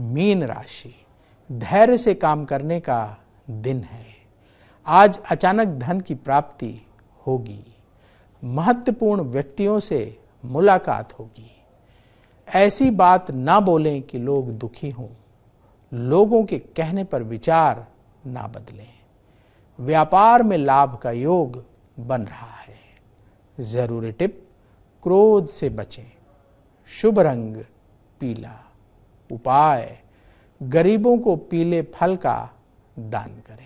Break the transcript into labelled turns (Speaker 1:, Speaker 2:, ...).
Speaker 1: mean राशि धैर्य से काम करने का दिन है आज अचानक धन की प्राप्ति होगी महत्वपूर्ण व्यक्तियों से मुलाकात होगी ऐसी बात ना बोलें कि लोग दुखी हों लोगों के कहने पर विचार ना बदलें व्यापार में लाभ का योग बन रहा है जरूरी टिप क्रोध से बचें शुभ रंग पीला उपाय गरीबों को पीले फल का दान करें